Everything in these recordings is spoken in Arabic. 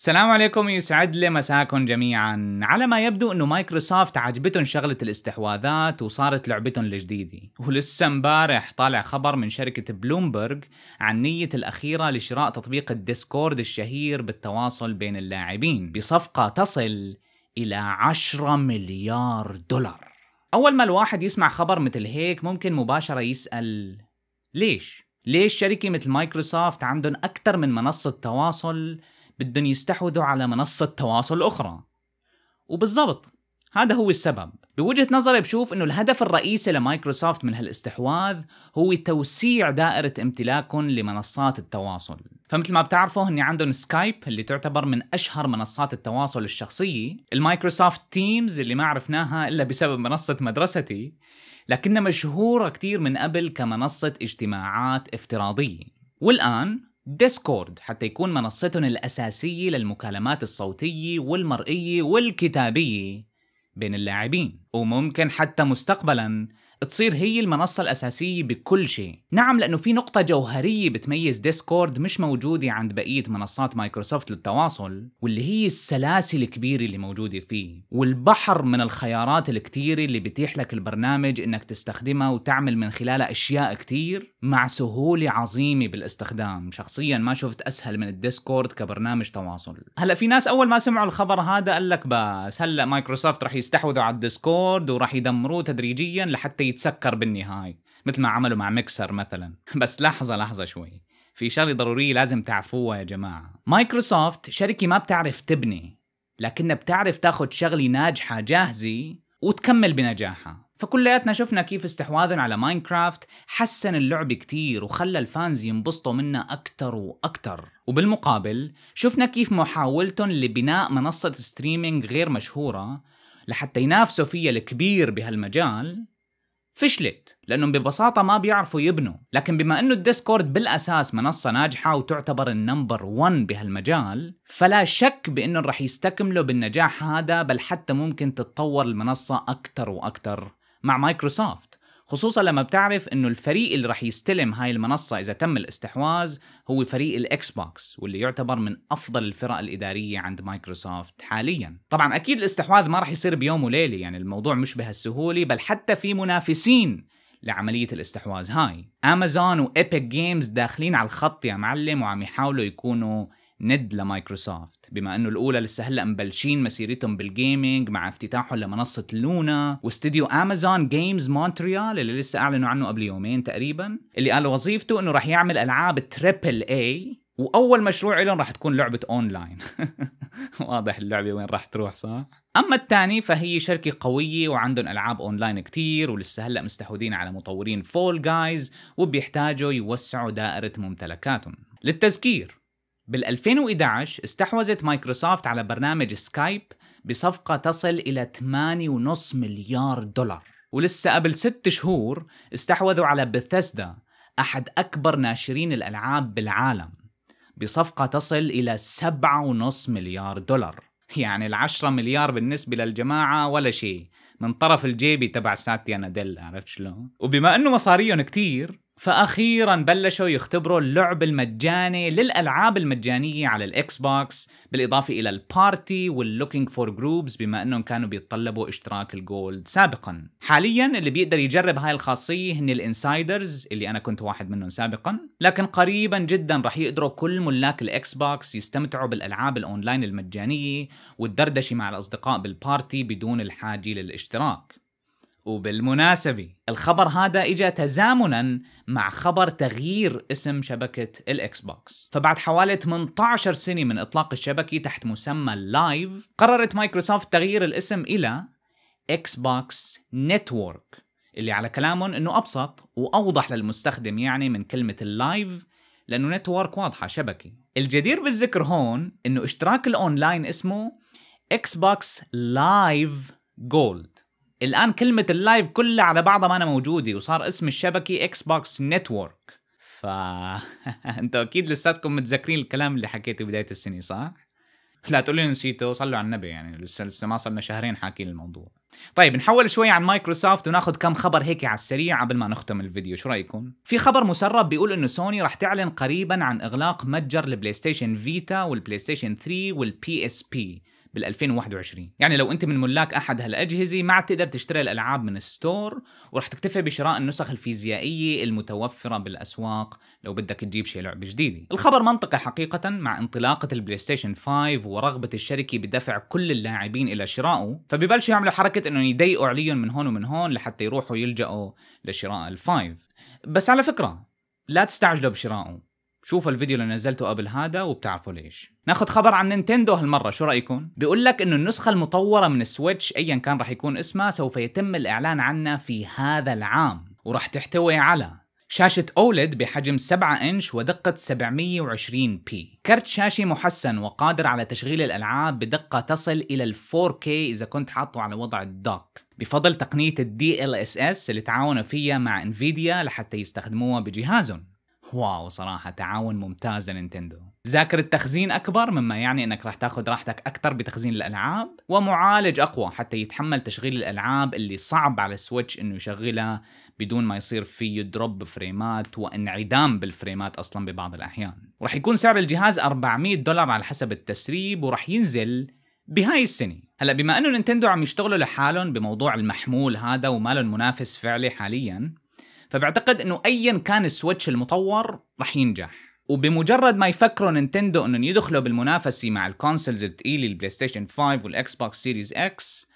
السلام عليكم يسعد لي مساكم جميعا على ما يبدو انه مايكروسوفت عجبتهم شغلة الاستحواذات وصارت لعبتهم الجديدة ولسه امبارح طالع خبر من شركة بلومبرج عن نية الأخيرة لشراء تطبيق الديسكورد الشهير بالتواصل بين اللاعبين بصفقة تصل إلى 10 مليار دولار أول ما الواحد يسمع خبر مثل هيك ممكن مباشرة يسأل ليش؟ ليش شركة مثل مايكروسوفت عندهم أكثر من منصة تواصل بدهم يستحوذوا على منصة تواصل أخرى وبالضبط هذا هو السبب بوجهة نظري بشوف انه الهدف الرئيسي لمايكروسوفت من هالاستحواذ هو توسيع دائرة امتلاكهم لمنصات التواصل فمثل ما بتعرفوا هني عندهم سكايب اللي تعتبر من اشهر منصات التواصل الشخصية المايكروسوفت تيمز اللي ما عرفناها الا بسبب منصة مدرستي لكنها مشهورة كتير من قبل كمنصة اجتماعات افتراضية والآن ديسكورد حتى يكون منصتهم الأساسية للمكالمات الصوتية والمرئية والكتابية بين اللاعبين وممكن حتى مستقبلا تصير هي المنصة الأساسية بكل شيء نعم لأنه في نقطة جوهرية بتميز ديسكورد مش موجودة عند بقية منصات مايكروسوفت للتواصل واللي هي السلاسل الكبيرة اللي موجودة فيه والبحر من الخيارات الكتيرة اللي بتيح لك البرنامج إنك تستخدمها وتعمل من خلالها أشياء كتير مع سهولة عظيمة بالاستخدام شخصيا ما شفت أسهل من الديسكورد كبرنامج تواصل هلا في ناس أول ما سمعوا الخبر هذا قال لك بس هلا مايكروسوفت رح يستحوذوا على الديسكورد ورح يدمروه تدريجيا لحتى يتسكر بالنهاية مثل ما عملوا مع ميكسر مثلا بس لحظة لحظة شوي في شغلة ضرورية لازم تعرفوها يا جماعة مايكروسوفت شركة ما بتعرف تبني لكنها بتعرف تاخد شغلة ناجحة جاهزة وتكمل بنجاحها فكلياتنا شفنا كيف استحواذهم على ماينكرافت حسن اللعبة كتير وخلى الفانز ينبسطوا منها أكتر وأكتر وبالمقابل شفنا كيف محاولتهم لبناء منصة ستريمينج غير مشهورة لحتى ينافسوا فيها الكبير بهالمجال فشلت لانهم ببساطه ما بيعرفوا يبنوا لكن بما انه الديسكورد بالاساس منصه ناجحه وتعتبر النمبر 1 بهالمجال فلا شك بانه رح يستكملوا بالنجاح هذا بل حتى ممكن تتطور المنصه اكثر واكثر مع مايكروسوفت خصوصا لما بتعرف انه الفريق اللي راح يستلم هاي المنصه اذا تم الاستحواذ هو فريق الاكس بوكس واللي يعتبر من افضل الفرق الاداريه عند مايكروسوفت حاليا طبعا اكيد الاستحواذ ما راح يصير بيوم وليله يعني الموضوع مش بهالسهوله بل حتى في منافسين لعملية الاستحواذ هاي أمازون وابيك جيمز داخلين على الخط يا معلم وعم يحاولوا يكونوا ند لمايكروسوفت بما انه الاولى لسه هلا مبلشين مسيرتهم بالجيمنج مع افتتاحهم لمنصه لونا واستديو امازون جيمز مونتريال اللي لسه اعلنوا عنه قبل يومين تقريبا اللي قال وظيفته انه راح يعمل العاب تريبل اي واول مشروع لهم راح تكون لعبه اونلاين واضح اللعبه وين راح تروح صح اما الثاني فهي شركه قويه وعندهم العاب اونلاين كتير ولسه هلا مستحوذين على مطورين فول جايز وبيحتاجوا يوسعوا دائره ممتلكاتهم للتذكير بال2011 استحوذت مايكروسوفت على برنامج سكايب بصفقة تصل إلى 8.5 مليار دولار ولسه قبل ست شهور استحوذوا على بثيسدا أحد أكبر ناشرين الألعاب بالعالم بصفقة تصل إلى 7.5 مليار دولار يعني العشرة مليار بالنسبة للجماعة ولا شيء من طرف الجيبي تبع ساتيا ناديل عرفت شلون؟ وبما انه مصاريهم كتير فاخيرا بلشوا يختبروا اللعب المجاني للالعاب المجانيه على الاكس بوكس بالاضافه الى البارتي واللوكينج فور جروبز بما انهم كانوا بيتطلبوا اشتراك الجولد سابقا حاليا اللي بيقدر يجرب هاي الخاصيه هن الانسايدرز اللي انا كنت واحد منهم سابقا لكن قريبا جدا رح يقدروا كل ملاك الاكس بوكس يستمتعوا بالالعاب الاونلاين المجانيه والدردشه مع الاصدقاء بالبارتي بدون الحاجه للاشتراك وبالمناسبة الخبر هذا اجى تزامنا مع خبر تغيير اسم شبكة الاكس بوكس فبعد حوالي 18 سنة من اطلاق الشبكة تحت مسمى لايف قررت مايكروسوفت تغيير الاسم الى اكس بوكس نتورك اللي على كلامهم انه ابسط واوضح للمستخدم يعني من كلمة اللايف لانه نتورك واضحة شبكة الجدير بالذكر هون انه اشتراك الاونلاين اسمه اكس بوكس لايف جولد الآن كلمة اللايف كلها على بعضها ما أنا موجودة وصار اسم الشبكة إكس بوكس نتورك ف انتوا اكيد لساتكم متذكرين الكلام اللي حكيته بدايه السنه صح؟ لا تقولوا لي نسيته صلوا على النبي يعني لسه لسه ما صرنا شهرين حاكين الموضوع. طيب نحول شوي عن مايكروسوفت وناخذ كم خبر هيك على السريع قبل ما نختم الفيديو شو رايكم؟ في خبر مسرب بيقول انه سوني رح تعلن قريبا عن اغلاق متجر البلاي ستيشن فيتا والبلاي ستيشن 3 والبي اس بي بال 2021 يعني لو انت من ملاك احد هالاجهزه ما عاد تقدر تشتري الالعاب من ستور ورح تكتفي بشراء النسخ الفيزيائيه المتوفره بالاسواق لو بدك تجيب شيء لعبه جديده الخبر منطقي حقيقه مع انطلاقه البلاي ستيشن 5 ورغبه الشركه بدفع كل اللاعبين الى شرائه فببلشوا يعملوا حركه انه يضيقوا عليهم من هون ومن هون لحتى يروحوا يلجأوا لشراء الفايف بس على فكره لا تستعجلوا بشرائه شوفوا الفيديو اللي نزلته قبل هذا وبتعرفوا ليش ناخذ خبر عن نينتندو هالمره شو رايكم بيقول لك انه النسخه المطوره من السويتش ايا كان راح يكون اسمها سوف يتم الاعلان عنها في هذا العام وراح تحتوي على شاشة أولد بحجم 7 إنش ودقة 720 بي كرت شاشة محسن وقادر على تشغيل الألعاب بدقة تصل إلى 4K إذا كنت حاطه على وضع الدوك بفضل تقنية الـ DLSS اللي تعاونوا فيها مع انفيديا لحتى يستخدموها بجهازهم واو صراحة تعاون ممتاز لنينتندو ذاكرة تخزين أكبر مما يعني أنك راح تاخذ راحتك أكثر بتخزين الألعاب ومعالج أقوى حتى يتحمل تشغيل الألعاب اللي صعب على السويتش أنه يشغلها بدون ما يصير فيه دروب فريمات وانعدام بالفريمات أصلا ببعض الأحيان ورح يكون سعر الجهاز 400 دولار على حسب التسريب وراح ينزل بهاي السنة هلا بما انه نينتندو عم يشتغلوا لحالهم بموضوع المحمول هذا وما لهم منافس فعلي حاليا فبعتقد انه ايا كان السويتش المطور راح ينجح وبمجرد ما يفكروا نينتندو انهم يدخلوا بالمنافسه مع الكونسلز الثقيله البلاي ستيشن 5 والاكس بوكس سيريز اكس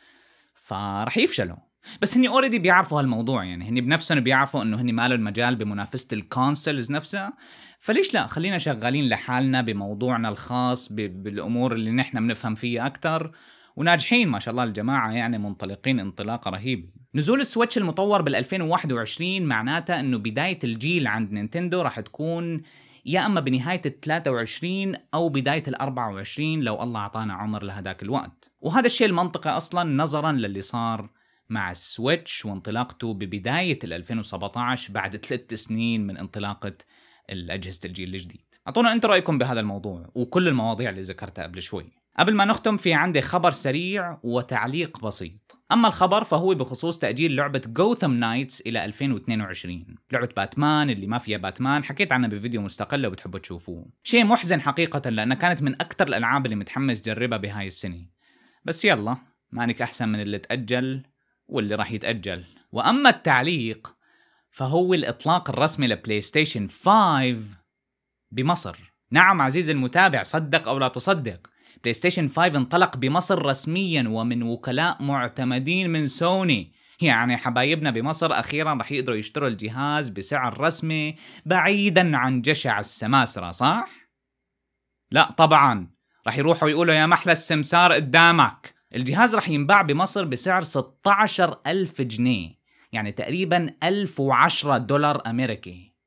فراح يفشلوا بس هني اوريدي بيعرفوا هالموضوع يعني هني بنفسهم بيعرفوا انه هني مالوا المجال بمنافسه الكونسلز نفسها فليش لا خلينا شغالين لحالنا بموضوعنا الخاص بالامور اللي نحن بنفهم فيها اكثر وناجحين ما شاء الله الجماعه يعني منطلقين انطلاقه رهيبه نزول السويتش المطور بال2021 معناته انه بداية الجيل عند نينتندو راح تكون يا اما بنهايه ال 23 او بدايه ال 24 لو الله اعطانا عمر لهداك الوقت، وهذا الشيء المنطقي اصلا نظرا للي صار مع السويتش وانطلاقته ببدايه ال 2017 بعد ثلاث سنين من انطلاقه اجهزه الجيل الجديد. اعطونا انتم رايكم بهذا الموضوع وكل المواضيع اللي ذكرتها قبل شوي. قبل ما نختم في عندي خبر سريع وتعليق بسيط أما الخبر فهو بخصوص تأجيل لعبة جوثم نايتس إلى 2022 لعبة باتمان اللي ما فيها باتمان حكيت عنها بفيديو مستقل لو بتحبوا تشوفوه شيء محزن حقيقة لأنها كانت من أكثر الألعاب اللي متحمس جربها بهاي السنة بس يلا مانك أحسن من اللي تأجل واللي راح يتأجل وأما التعليق فهو الإطلاق الرسمي لبلاي ستيشن 5 بمصر نعم عزيزي المتابع صدق أو لا تصدق بلاي ستيشن 5 انطلق بمصر رسميا ومن وكلاء معتمدين من سوني يعني حبايبنا بمصر اخيرا رح يقدروا يشتروا الجهاز بسعر رسمي بعيدا عن جشع السماسرة صح؟ لا طبعا رح يروحوا يقولوا يا محلى السمسار قدامك الجهاز رح ينباع بمصر بسعر 16 ألف جنيه يعني تقريبا 1010 دولار أمريكي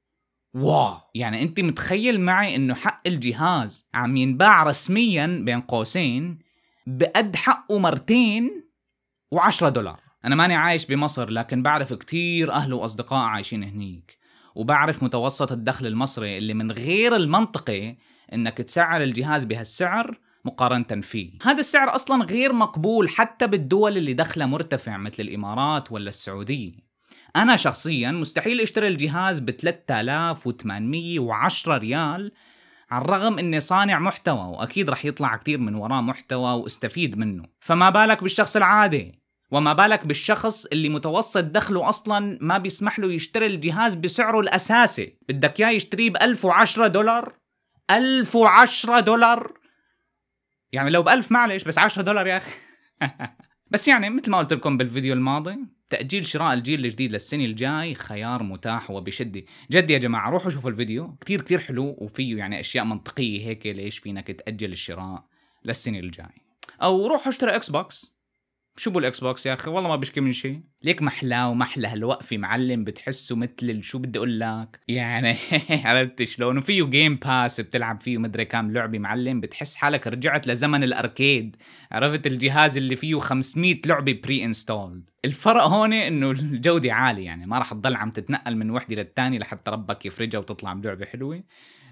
واو يعني انت متخيل معي انه حق الجهاز عم ينباع رسميا بين قوسين بقد حقه مرتين و10 دولار انا ماني عايش بمصر لكن بعرف كتير اهل واصدقاء عايشين هنيك وبعرف متوسط الدخل المصري اللي من غير المنطقي انك تسعر الجهاز بهالسعر مقارنة فيه هذا السعر أصلا غير مقبول حتى بالدول اللي دخلها مرتفع مثل الإمارات ولا السعودية انا شخصيا مستحيل اشتري الجهاز ب 3810 ريال على الرغم اني صانع محتوى واكيد راح يطلع كثير من وراه محتوى واستفيد منه فما بالك بالشخص العادي وما بالك بالشخص اللي متوسط دخله اصلا ما بيسمح له يشتري الجهاز بسعره الاساسي بدك اياه يشتريه ب 1010 دولار 1010 دولار يعني لو ب 1000 معلش بس 10 دولار يا اخي بس يعني مثل ما قلت لكم بالفيديو الماضي تأجيل شراء الجيل الجديد للسنة الجاي خيار متاح وبشدة جد يا جماعة روحوا شوفوا الفيديو كتير كتير حلو وفيه يعني أشياء منطقية هيك ليش فينك تأجل الشراء للسنة الجاي أو روحوا اشتروا إكس بوكس شو بالاكس بوكس يا اخي والله ما بشكي من شيء ليك محلاه ومحلى هالوقفه معلم بتحسه مثل شو بدي اقول لك يعني عرفت شلون وفيه جيم باس بتلعب فيه مدري كم لعبه معلم بتحس حالك رجعت لزمن الاركيد عرفت الجهاز اللي فيه 500 لعبه بري انستولد الفرق هون انه الجوده عاليه يعني ما راح تضل عم تتنقل من وحده للثانيه لحتى ربك يفرجها وتطلع بلعبه حلوه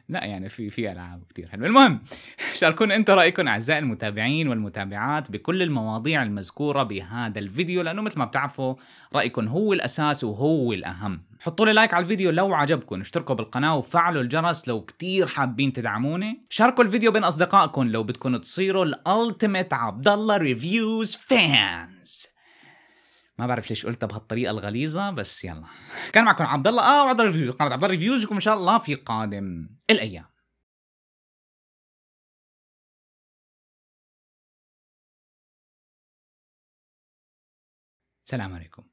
لا يعني في في العاب كثير حلوه المهم شاركونا انتم رايكم اعزائي المتابعين والمتابعات بكل المواضيع المذكوره بهذا الفيديو لانه مثل ما بتعرفوا رايكم هو الاساس وهو الاهم حطوا لي لايك على الفيديو لو عجبكم اشتركوا بالقناة وفعلوا الجرس لو كتير حابين تدعموني شاركوا الفيديو بين أصدقائكم لو بدكم تصيروا الألتيميت عبدالله ريفيوز فانز ما بعرف ليش قلتها بهالطريقه الغليظه بس يلا كان معكم عبد الله اه وعبد الله ريفيوز قناه عبد الله ريفيوز ان شاء الله في قادم الايام السلام عليكم